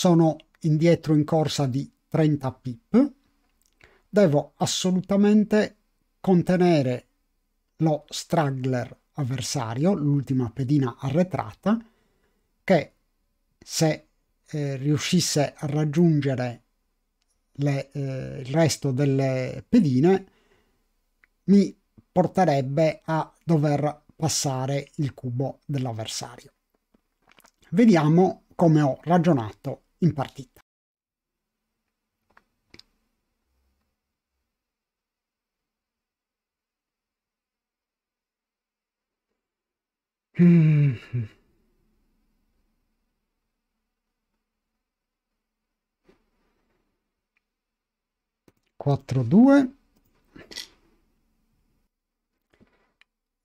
sono indietro in corsa di 30 pip, devo assolutamente contenere lo straggler avversario, l'ultima pedina arretrata, che se eh, riuscisse a raggiungere le, eh, il resto delle pedine mi porterebbe a dover passare il cubo dell'avversario. Vediamo come ho ragionato in partita. Quattro due.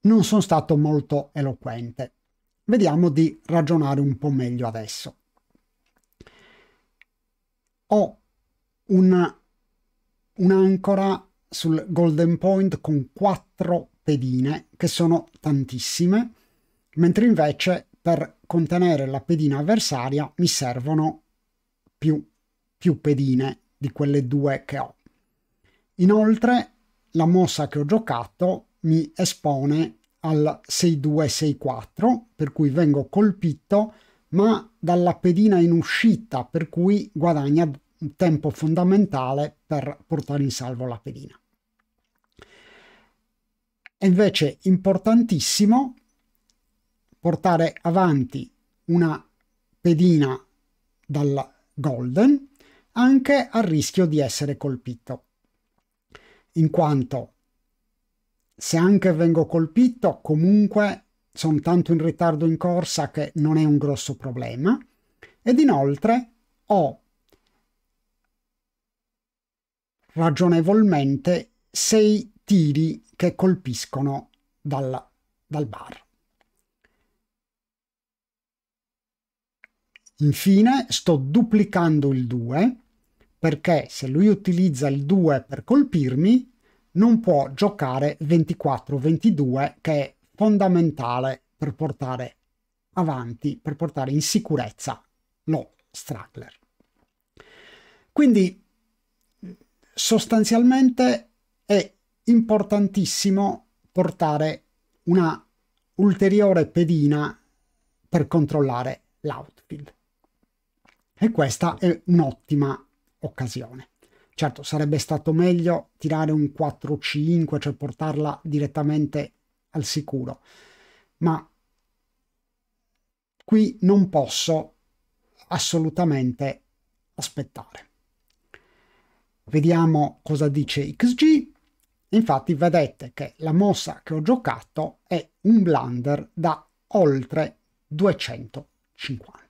Non sono stato molto eloquente. Vediamo di ragionare un po' meglio adesso ho una, un'ancora sul golden point con quattro pedine che sono tantissime mentre invece per contenere la pedina avversaria mi servono più, più pedine di quelle due che ho inoltre la mossa che ho giocato mi espone al 6-2-6-4 per cui vengo colpito ma dalla pedina in uscita, per cui guadagna un tempo fondamentale per portare in salvo la pedina. È invece importantissimo portare avanti una pedina dal golden anche a rischio di essere colpito, in quanto se anche vengo colpito comunque sono tanto in ritardo in corsa che non è un grosso problema ed inoltre ho ragionevolmente sei tiri che colpiscono dal, dal bar. Infine sto duplicando il 2 perché se lui utilizza il 2 per colpirmi non può giocare 24-22 che è fondamentale per portare avanti, per portare in sicurezza lo straggler. Quindi sostanzialmente è importantissimo portare una ulteriore pedina per controllare l'outfield. E questa è un'ottima occasione. Certo, sarebbe stato meglio tirare un 4-5, cioè portarla direttamente al sicuro. Ma qui non posso assolutamente aspettare. Vediamo cosa dice XG. Infatti vedete che la mossa che ho giocato è un blunder da oltre 250.